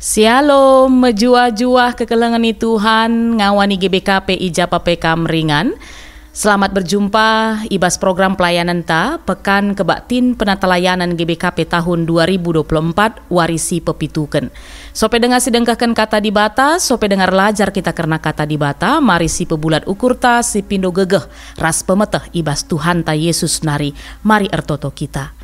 Shalom, mejua-jua kekelengani Tuhan ngawani GBKP Ijapa PK Meringan Selamat berjumpa IBAS Program Pelayanan TA Pekan Kebaktin Penata Layanan GBKP tahun 2024 Warisi Pepituken. Sope dengar sedengkahkan kata di bata, sope dengar lajar kita karena kata di bata, mari si pebulat ukurta si pindo gegeh, ras pemeteh IBAS Tuhan ta Yesus nari, mari ertoto kita.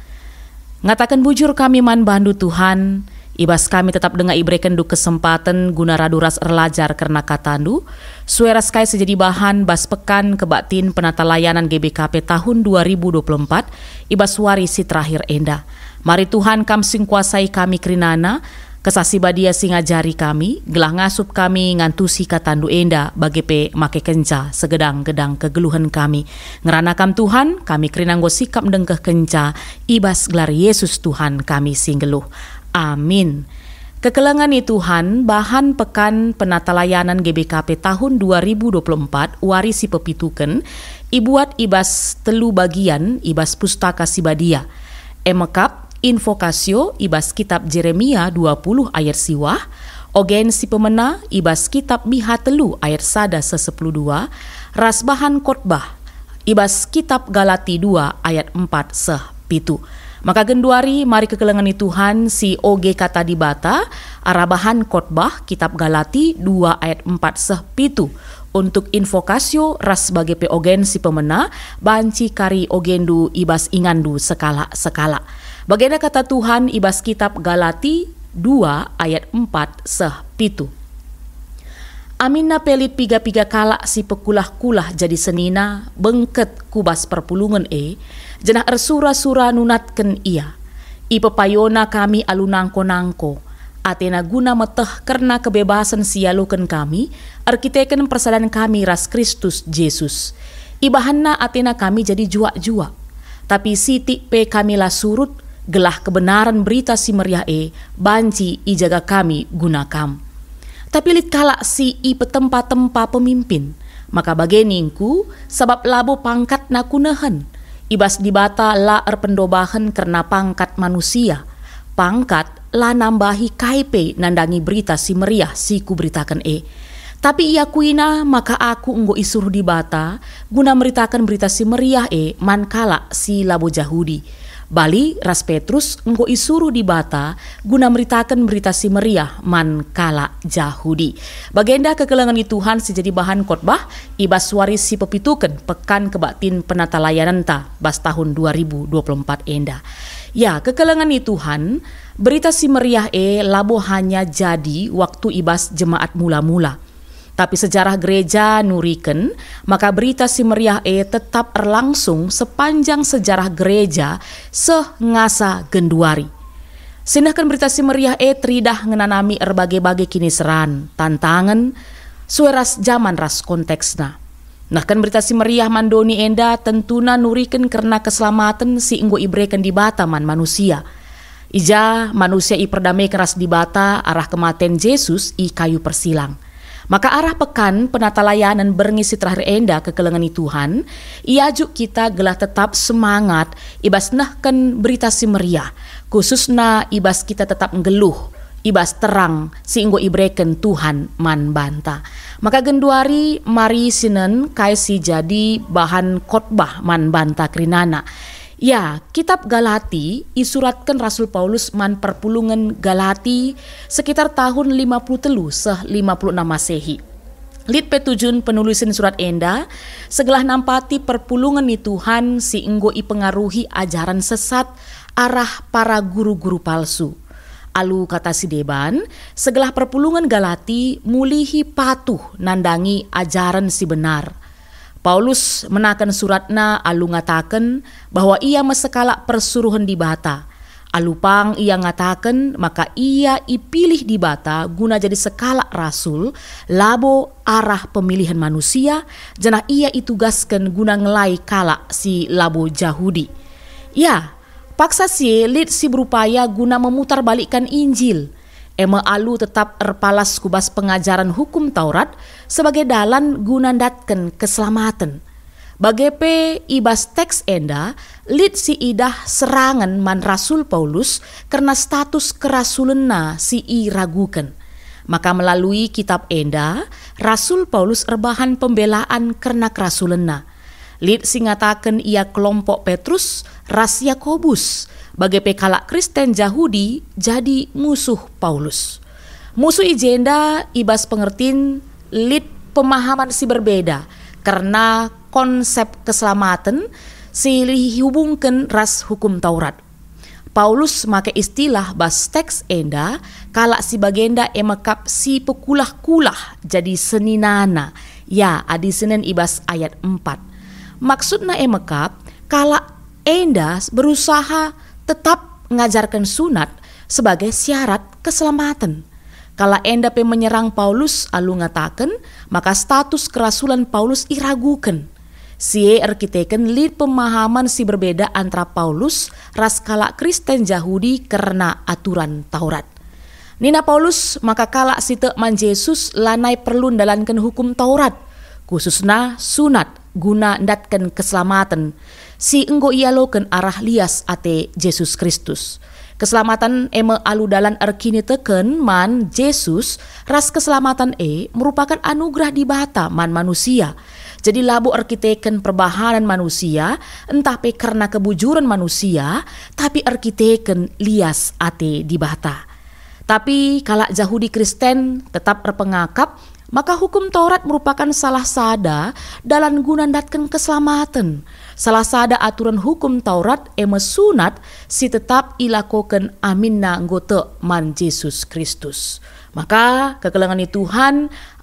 Ngatakan bujur kami man bandu Tuhan, Ibas kami tetap dengan ibre du kesempatan guna raduras relajar karena katandu. Suara Sky sejadi bahan bas pekan kebatin penata layanan GBKP tahun 2024 Ibas warisi terakhir enda. Mari Tuhan kam sing kuasai kami krinana, kesasi badia singajari kami, gelah ngasup kami ngantusi katandu enda bagi pe make kenca segedang-gedang kegeluhan kami. Ngerana Tuhan, kami krinanggo sikap dengkeh kenca, ibas gelar Yesus Tuhan kami singgeluh. Amin. Kekelangani Tuhan, bahan pekan penata layanan GBKP tahun 2024, warisi pepituken, ibuat ibas telu bagian, ibas pustaka sibadia. Emekap, invokasio, ibas kitab Jeremia 20 ayat siwah, Ogen si pemena, ibas kitab Miha telu ayat sada sesepuluh dua, rasbahan kotbah ibas kitab Galati 2 ayat 4 seh pitu. Maka Genduari, mari kekelengani Tuhan si oge kata di bata, arabahan khotbah kitab Galati 2 ayat 4 sepitu untuk invokasio ras sebagai peogen si pemena banci kari ogendu ibas ingandu sekala sekala. Bagaimana kata Tuhan ibas kitab Galati 2 ayat 4 sepitu. Amina pelit piga-piga kalak si pekulah-kulah jadi senina, bengket kubas perpulungan e, jenah ersura-sura nunatken ia. Ipe payona kami alu nangko-nangko, Atena guna meteh karena kebebasan sialukan kami, arkiteken persalahan kami ras Kristus Yesus. Ibahanna Atena kami jadi jua-jua. tapi siti pe lah surut, gelah kebenaran berita si meriah e, banci ijaga kami guna kam tapi kalak si i petempa-tempa pemimpin, maka ningku, sebab labu pangkat nakunahan. Ibas dibata la erpendobahan karena pangkat manusia. Pangkat la nambahi kaipe nandangi berita si meriah si ku beritakan e. Tapi ia kuina maka aku enggo isuruh dibata guna meritakan berita si meriah e man kalak si labu jahudi Bali Ras Petrus engko isuru di bata guna meritakan berita si meriah man kala jahudi. Bagenda kekelangan Tuhan sejadi bahan khotbah ibas warisi si pepituken pekan kebatin penata layanan ta bas tahun 2024 enda. Ya, kekelangan Tuhan berita si meriah e labo hanya jadi waktu ibas jemaat mula-mula tapi sejarah gereja nuriken, maka berita si meriah E tetap berlangsung sepanjang sejarah gereja sengasa genduari. Sindahkan berita si meriah E teridah ngenanami erbagai-bagai kini seran, tantangan, sueras zaman ras konteksna. Nah kan berita si meriah mandoni enda tentuna nuriken karena keselamatan si inggu ibreken di bataman manusia. Ija manusia i keras di bata arah kematian Yesus i kayu persilang. Maka arah pekan penata layanan berngisi terakhir enda ke Tuhan, Tuhan, iajuk kita gelah tetap semangat ibas nahkan berita si meriah, khususna ibas kita tetap ngeluh ibas terang singgo ibreken Tuhan man banta. Maka genduari mari sinen kaisi jadi bahan kotbah man banta krinana. Ya, kitab Galati disuratkan Rasul Paulus man perpulungan Galati sekitar tahun 50 telu seh 56 Masehi. Lid petujun penulisan surat enda, segelah nampati perpulungan ni Tuhan si inggo ipengaruhi ajaran sesat arah para guru-guru palsu. Alu kata si Deban, segelah perpulungan Galati mulihi patuh nandangi ajaran si benar Paulus menakan suratna alu ngatakan bahwa ia mesekala persuruhan di bata. Alupang ia ngatakan maka ia ipilih di bata guna jadi sekala rasul labo arah pemilihan manusia jenah ia ditugaskan guna ngelai kala si labo jahudi, Ya, paksa si lid si berupaya guna memutarbalikkan Injil Emma Alu tetap erpalas kubas pengajaran hukum Taurat sebagai dalan gunandatken keselamatan. pe ibas teks enda lid si idah serangan man Rasul Paulus karena status kerasulena si i ragukan. Maka melalui kitab enda, Rasul Paulus erbahan pembelaan karena kerasulena. Lid singataken ia kelompok Petrus ras Yakobus bagai pekalak Kristen Yahudi jadi musuh Paulus. Musuh ijenda ibas pengertin lid pemahaman si berbeda karena konsep keselamatan silih hubungkan ras hukum Taurat. Paulus make istilah bas teks enda kalak si bagenda emakap si pekulah-kulah jadi seninana. Ya, adi Senin ibas ayat 4 maksudnya emekap kalau Endas berusaha tetap mengajarkan sunat sebagai syarat keselamatan. Kalau enda pe menyerang Paulus alu ngatakan, maka status kerasulan Paulus iragukan. Si erkiteken lid pemahaman si berbeda antara Paulus ras raskala Kristen Yahudi karena aturan Taurat. Nina Paulus maka kala site man Yesus lanai perlu dalankan hukum Taurat, khususnya sunat guna endatkan keselamatan si enggo ialokan arah lias ate Yesus Kristus. Keselamatan eme alu dalan erkini teken man Yesus ras keselamatan e merupakan anugerah di bata man manusia. Jadi labu arkiteken perbahanan manusia entah pe karena kebujuran manusia tapi arkiteken lias ate di bata. Tapi kalak Yahudi Kristen tetap berpengakap maka hukum Taurat merupakan salah sada dalam guna gunandatkan keselamatan. Salah sada aturan hukum Taurat eme sunat si tetap ilakoken aminna gote man Yesus Kristus. Maka kekelangan Tuhan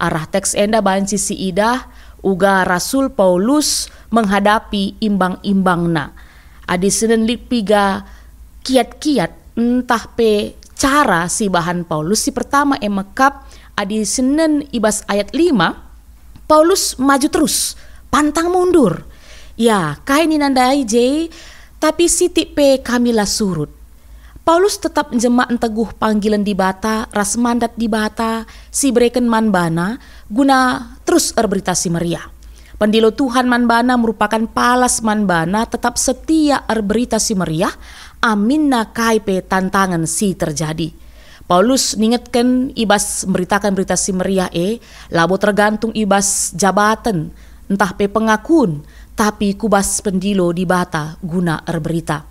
arah teks enda banci si idah uga Rasul Paulus menghadapi imbang-imbangna. Adi senen lipiga kiat-kiat entah pe cara si bahan Paulus si pertama emekap Adi Senen Ibas ayat 5, Paulus maju terus, pantang mundur. Ya, kaini nandai J, tapi siti P kamilah surut. Paulus tetap jemak teguh panggilan di bata, ras mandat di bata, si breken manbana, guna terus erberita si meriah. Pendilo Tuhan manbana merupakan palas manbana tetap setia erberita si meriah, aminna pe tantangan si terjadi Paulus ningetkan ibas meritakan berita si meriah e, labo tergantung ibas jabatan, entah pe pengakun, tapi kubas pendilo di bata guna berita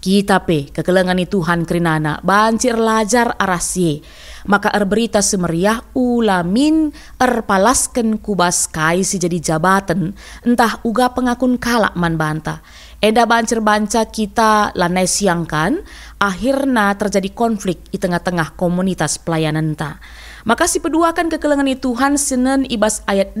Kita pe kekelengani Tuhan kerinana bancir lajar arasye, maka er si semeriah ulamin er palasken kubas kai si jadi jabatan, entah uga pengakun kalak man banta Eda bancer-banca kita lanai siangkan, akhirnya terjadi konflik di tengah-tengah komunitas pelayanan ta. Maka si pedua peduakan kekelengan Tuhan senen ibas ayat 6.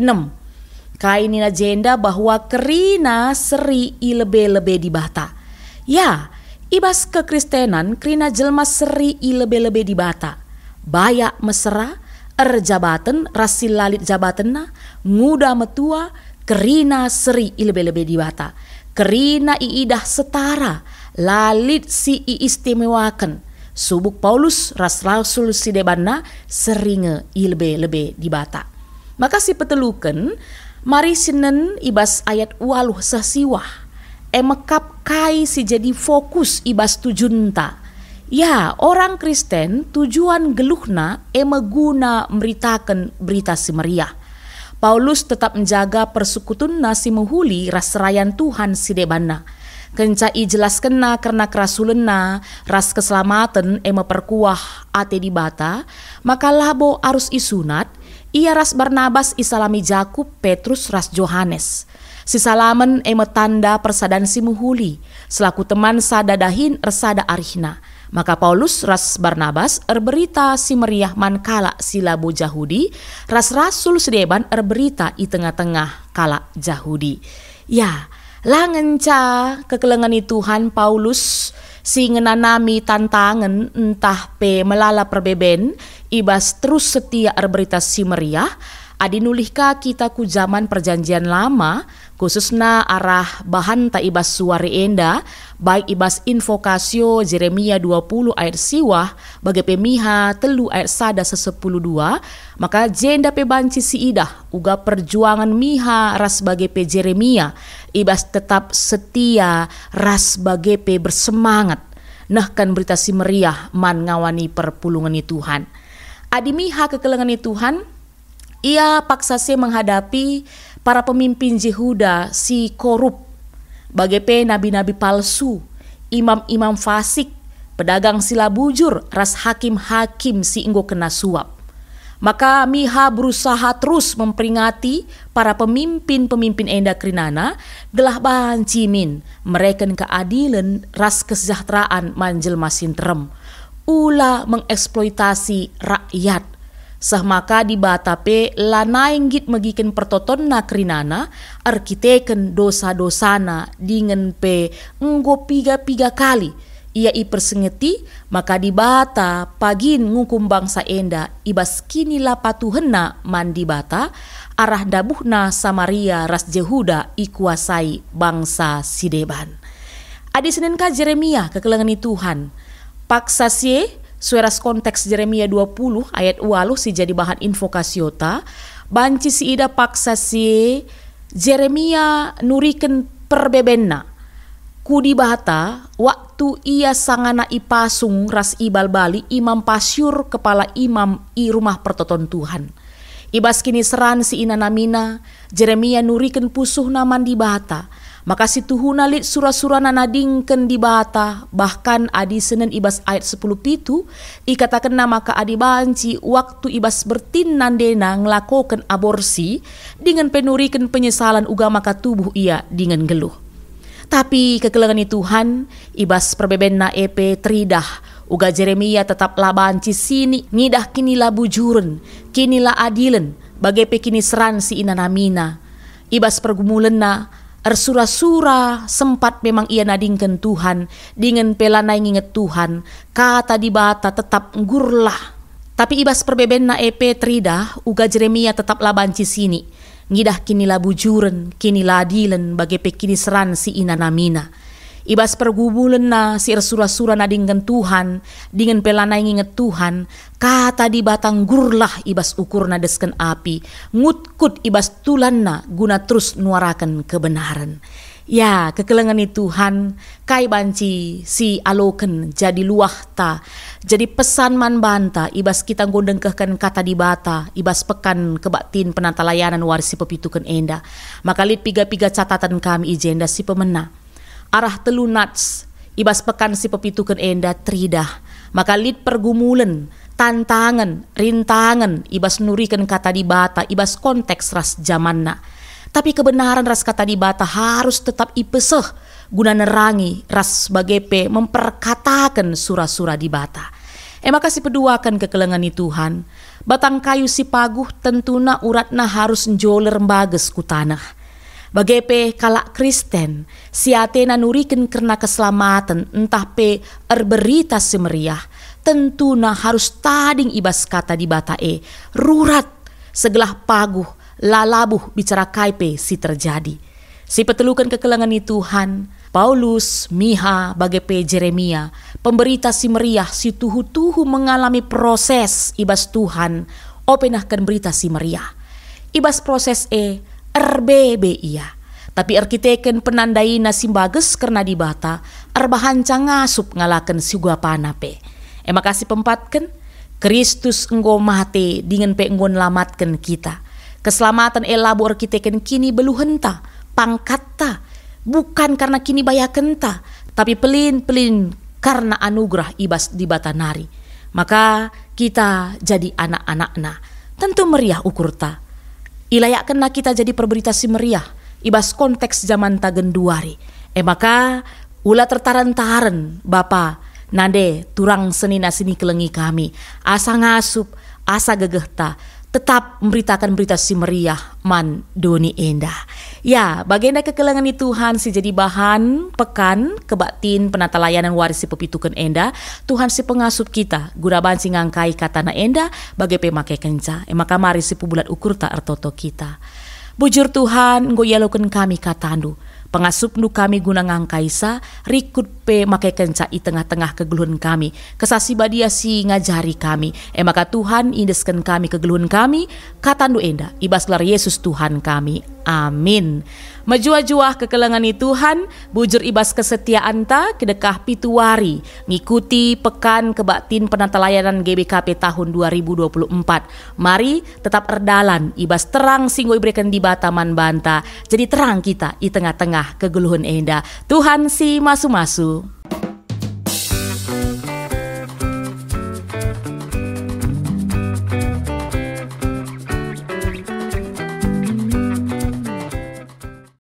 Kainin agenda bahwa kerina seri i lebe lebih di bata. Ya, ibas kekristenan kerina jelma seri i lebe lebih di bata. Bayak mesra, er jabatan, rasil lalit jabatenna, muda metua, kerina seri i lebe lebih di bata Kerina iidah setara, lalit si iistimewakan. Subuk Paulus ras rasul si debana seringe ilbe-lebe dibata. Maka si peteluken, mari sinen ibas ayat waluh sasiwah. Emekap kai si jadi fokus ibas tujunta. Ya, orang Kristen tujuan geluhna emeguna meritakan berita si meriah Paulus tetap menjaga persekutuan nasi muhuli rasrayan Tuhan sidebana. Kencai jelas kena karena kerasulena ras keselamatan ema perkuah ate bata. maka labo arus isunat, ia ras Barnabas isalami Jakub Petrus ras Johannes. Sisalamen ema tanda persadan simuhuli, selaku teman sadadahin resada arihna maka Paulus ras Barnabas erberita si meriah man mankala silabu Jahudi, ras Rasul Sedeban erberita i tengah-tengah kala Jahudi. Ya, langenca kekelengani Tuhan Paulus si ngenanami tantangan entah pe melala perbeben ibas terus setia erberita si meriah Adinulihka kita ku zaman perjanjian lama khususnya arah bahan ta ibas suari enda, baik ibas invokasio Jeremia 20 ayat siwah, bagai pemiha telu ayat sada sesepuluh dua, maka jenda pebanci si idah, uga perjuangan miha ras bagai pe Jeremia, ibas tetap setia ras bagai pe bersemangat. Nah kan berita si meriah man ngawani perpulungan Tuhan. adi miha kekelengani Tuhan, ia paksa se menghadapi para pemimpin Yehuda si korup, bagai nabi-nabi palsu, imam-imam fasik, pedagang sila bujur, ras hakim-hakim si inggu kena suap. Maka Miha berusaha terus memperingati para pemimpin-pemimpin Enda Krinana gelah bahan cimin mereken keadilan ras kesejahteraan manjel masin terem. Ula mengeksploitasi rakyat Sah maka di batape lanainggit megikin pertoton nakrinana arkiteken dosa-dosana dingen pe enggo piga-piga kali. Ia ipersengeti maka di bata pagin ngukum bangsa enda ibas kini lapatuhena mandi bata arah dabuhna Samaria ras Jehuda ikuasai bangsa Sideban. Adi Senin ka Jeremia kekelengan Tuhan. Paksa sie Sueras konteks Jeremia 20 ayat walu si jadi bahan invokasiota Banci si ida paksa si Jeremia nuriken perbebenna. Kudi bahata waktu ia sangana ipasung ras ibal bali imam pasyur kepala imam i rumah pertoton Tuhan. Ibas kini seran si ina namina Jeremia nuriken pusuh naman di bahata Makasih tuhuna lit sura sura nadingken di bata, bahkan adi senen ibas ayat 10 pitu, ikatakan nama maka adi banci waktu ibas bertin nandena ngelakokan aborsi, dengan penurikan penyesalan uga maka tubuh ia dengan geluh. Tapi kekelengani Tuhan, ibas perbeben na epe teridah Uga Jeremia tetap labanci sini, ngidah kinilah kini la adilen, bagai pekini seran si inanamina. Ibas pergumulena, Ersura-sura sempat memang ia nadingkan Tuhan, dengan pelana nginget Tuhan, kata di bata tetap gurlah. Tapi ibas perbeben na epe trida, uga Jeremia tetap labanci sini. Ngidah kini labujuren, kini ladilen, bagai pekini seran si ina namina Ibas na si sir sura-sura dingen Tuhan, dingin pelana inget Tuhan, kata di batang gurlah ibas ukur na desken api, ngutkut ibas tulan na guna terus nuarakan kebenaran. Ya, kekelengani Tuhan, kai banci si aloken jadi luah ta, jadi pesan man banta, ibas kita gondeng kata di bata, ibas pekan kebaktin penata layanan warisi pepitukan enda. Maka lit piga-piga catatan kami ijenda si pemenang arah telu nats ibas pekan si pepitukan enda tridah maka lid pergumulan tantangan rintangan ibas nurikan kata di bata ibas konteks ras zamanna tapi kebenaran ras kata di bata harus tetap ipeseh guna nerangi ras sebagai p memperkatakan surah-surah di bata emak kasih peduakan kekelengani Tuhan batang kayu si paguh tentu nak urat uratna harus njoler mbages ku tanah Bagai pe kalak Kristen, siate nanuriken karena keselamatan entah pe erberita semeriah, tentu na harus tading ibas kata di batae, rurat segelah paguh, lalabuh bicara kaipe si terjadi. Si petelukan kekelangan itu Tuhan, Paulus, Miha, bagai pe Jeremia, pemberita si meriah si tuhu-tuhu mengalami proses ibas Tuhan, openahkan berita si meriah. Ibas proses e, RBBI ya. Tapi arkiteken penandai nasim bagus karena dibata arbahan erbahan ngasup ngalakan suga panape. Emak kasih pempatken Kristus enggo mate dengan pe enggo lamatkan kita. Keselamatan elabu arkiteken kini belu henta, pangkatta, bukan karena kini kenta tapi pelin-pelin karena anugerah ibas dibata nari Maka kita jadi anak-anakna, tentu meriah ukurta Ilayakkanlah kita jadi perberita si meriah, ibas konteks zaman tagenduari. Eh maka ula tertaran-taran Bapa nade turang seni nasini kelengi kami. Asa ngasup, asa gegehta, tetap memberitakan berita si meriah man doni endah. Ya, bagaimana kekelangan itu, Tuhan si jadi bahan pekan kebatin penata layanan waris si pepitukan enda. Tuhan si pengasup kita, guraban si ngangkai kata na enda bagai pemakai kenca. Emaka mari si pubulat ukur tak ertoto kita. Bujur Tuhan, ngoyalokan kami katandu nu kami guna ngangkaisa, rikut pe make kenca i tengah-tengah kegeluhan kami. Kesasi badia si ngajari kami. E maka Tuhan indesken kami kegeluhan kami, katandu enda, ibaslar Yesus Tuhan kami. Amin majuah jua kekelengani Tuhan, bujur ibas kesetiaan ta kedekah pituari, ngikuti pekan kebaktin penata layanan GBKP tahun 2024. Mari tetap erdalan, ibas terang singgo ibrekan di bataman banta, jadi terang kita di tengah-tengah kegeluhan enda. Tuhan si masu-masu.